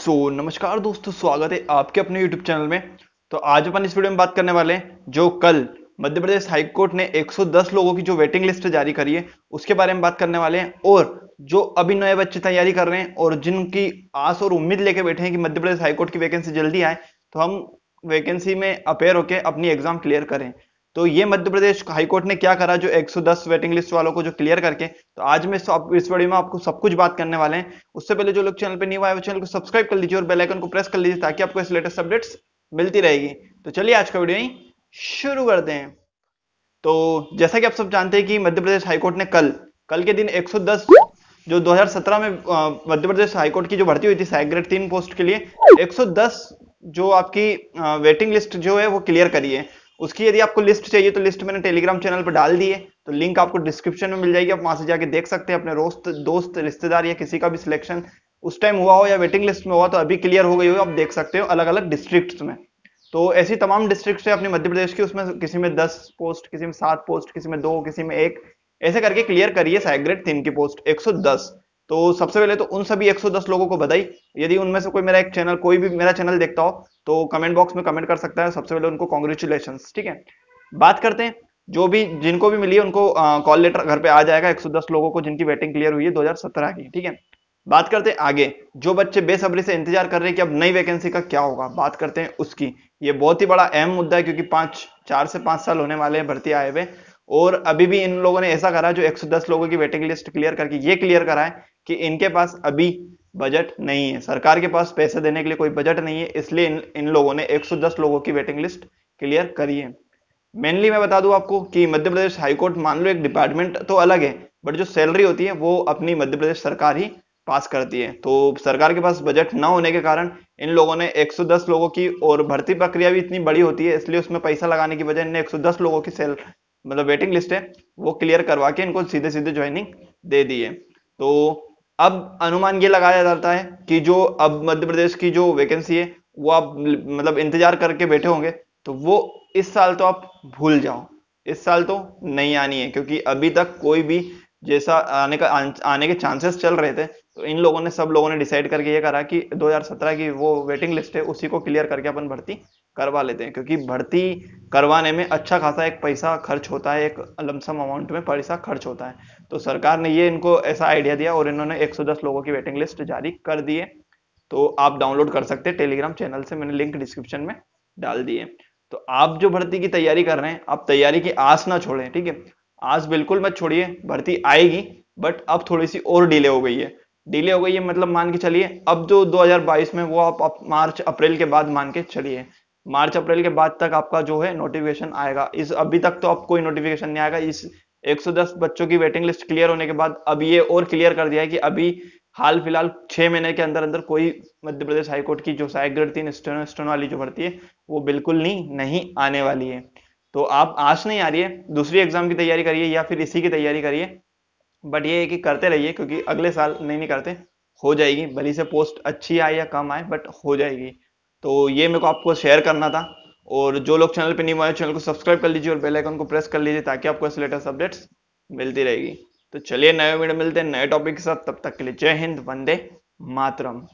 सो so, नमस्कार दोस्तों स्वागत है आपके अपने YouTube चैनल में तो आज अपन इस वीडियो में बात करने वाले हैं जो कल मध्य प्रदेश हाईकोर्ट ने 110 लोगों की जो वेटिंग लिस्ट जारी करी है उसके बारे में बात करने वाले हैं और जो अभी नए बच्चे तैयारी कर रहे हैं और जिनकी आस और उम्मीद लेके बैठे हैं कि मध्य प्रदेश हाईकोर्ट की वैकेंसी जल्दी आए तो हम वैकेंसी में अपेयर होकर अपनी एग्जाम क्लियर करें तो ये मध्य प्रदेश हाईकोर्ट ने क्या करा जो 110 वेटिंग लिस्ट वालों को जो क्लियर करके तो आज मैं इस वीडियो में आपको सब कुछ बात करने वाले हैं उससे पहले जो लोग चैनल पर न्यू आए वो चैनल को सब्सक्राइब कर लीजिए और बेलाइकन को प्रेस कर लीजिए ताकि आपको इस लेटेस्ट अपडेट्स मिलती रहेगी तो चलिए आज का वीडियो ही शुरू करते हैं तो जैसा कि आप सब जानते हैं कि मध्य प्रदेश हाईकोर्ट ने कल कल के दिन 110 जो 2017 में मध्य प्रदेश हाईकोर्ट की जो भर्ती हुई थी सैग्रेड तीन पोस्ट के लिए 110 जो आपकी वेटिंग लिस्ट जो है वो क्लियर करी है उसकी यदि आपको लिस्ट चाहिए तो लिस्ट मैंने टेलीग्राम चैनल पर डाल दी है तो लिंक आपको डिस्क्रिप्शन में मिल जाएगी आप वहां से जाके देख सकते हैं अपने दोस्त दोस्त रिश्तेदार या किसी का भी सिलेक्शन उस टाइम हुआ हो या वेटिंग लिस्ट में हुआ तो अभी क्लियर हो गई हो आप देख सकते हो अलग अलग डिस्ट्रिक्ट में तो ऐसी तमाम डिस्ट्रिक्ट है अपने मध्य प्रदेश की उसमें किसी में दस पोस्ट किसी में सात पोस्ट किसी में दो किसी में एक ऐसे करके क्लियर करिए साइग्रेड तीन की पोस्ट एक तो सबसे पहले तो उन सभी 110 लोगों को बधाई यदि उनमें से कोई मेरा एक चैनल कोई भी मेरा चैनल देखता हो तो कमेंट बॉक्स में कमेंट कर सकता है सबसे पहले उनको कॉन्ग्रेचुलेशन ठीक है बात करते हैं जो भी जिनको भी मिली है उनको कॉल लेटर घर पे आ जाएगा 110 लोगों को जिनकी वेटिंग क्लियर हुई है 2017 की ठीक है बात करते हैं आगे जो बच्चे बेसब्री से इंतजार कर रहे हैं कि अब नई वैकेंसी का क्या होगा बात करते हैं उसकी ये बहुत ही बड़ा अहम मुद्दा है क्योंकि पांच चार से पांच साल होने वाले हैं भर्ती आए हुए और अभी भी इन लोगों ने ऐसा करा जो एक लोगों की वेटिंग लिस्ट क्लियर करके ये क्लियर करा है कि इनके पास अभी बजट नहीं है सरकार के पास पैसे देने के लिए कोई बजट नहीं है इसलिए इन, इन लोगों ने 110 लोगों की वेटिंग लिस्ट क्लियर करी है मेनली मैं बता दूं आपको कि मध्य प्रदेश हाईकोर्ट मान लो एक डिपार्टमेंट तो अलग है बट जो सैलरी होती है वो अपनी मध्य प्रदेश सरकार ही पास करती है तो सरकार के पास बजट ना होने के कारण इन लोगों ने 110 लोगों की और भर्ती प्रक्रिया भी इतनी बड़ी होती है इसलिए उसमें पैसा लगाने की वजह इनने 110 लोगों की सेल मतलब वेटिंग लिस्ट है वो क्लियर करवा के इनको सीधे सीधे ज्वाइनिंग दे दी है तो अब अनुमान ये लगाया जाता है कि जो अब मध्य प्रदेश की जो वैकेंसी है वो आप मतलब इंतजार करके बैठे होंगे तो वो इस साल तो आप भूल जाओ इस साल तो नहीं आनी है क्योंकि अभी तक कोई भी जैसा आने का आने के चांसेस चल रहे थे तो इन लोगों ने सब लोगों ने डिसाइड करके ये करा कि 2017 की वो वेटिंग लिस्ट है उसी को क्लियर करके अपन भर्ती करवा लेते हैं क्योंकि भर्ती करवाने में अच्छा खासा एक पैसा खर्च होता है एक लमसम अमाउंट में पैसा खर्च होता है तो सरकार ने ये इनको ऐसा आइडिया दिया और इन्होंने 110 लोगों की वेटिंग लिस्ट जारी कर दी है तो आप डाउनलोड कर सकते हैं टेलीग्राम चैनल से मैंने लिंक डिस्क्रिप्शन में डाल दिए तो आप जो भर्ती की तैयारी कर रहे हैं आप तैयारी की आस ना छोड़ें ठीक है आस बिल्कुल मत छोड़िए भर्ती आएगी बट अब थोड़ी सी और डिले हो गई है डिले हो गई है मतलब मान के चलिए अब जो 2022 में वो आप, आप मार्च अप्रैल के बाद मान के चलिए मार्च अप्रैल के बाद तक आपका जो है नोटिफिकेशन आएगा इस अभी तक तो आप कोई नोटिफिकेशन नहीं आएगा इस 110 बच्चों की वेटिंग लिस्ट क्लियर होने के बाद अब ये और क्लियर कर दिया है कि अभी हाल फिलहाल छह महीने के अंदर अंदर कोई मध्य प्रदेश हाईकोर्ट की जो सहायक तीन स्टोन स्टोन वाली जो भर्ती है वो बिल्कुल नहीं नहीं आने वाली है तो आप आज नहीं आ रही है दूसरी एग्जाम की तैयारी करिए या फिर इसी की तैयारी करिए बट ये है कि करते रहिए क्योंकि अगले साल नहीं नहीं करते हो जाएगी भली से पोस्ट अच्छी आए या कम आए बट हो जाएगी तो ये मेरे को आपको शेयर करना था और जो लोग चैनल पे नहीं है चैनल को सब्सक्राइब कर लीजिए और बेल आइकन को प्रेस कर लीजिए ताकि आपको ऐसे लेटेस्ट अपडेट्स मिलती रहेगी तो चलिए नए वीडियो मिलते हैं नए टॉपिक के साथ तब तक के लिए जय हिंद वंदे मातरम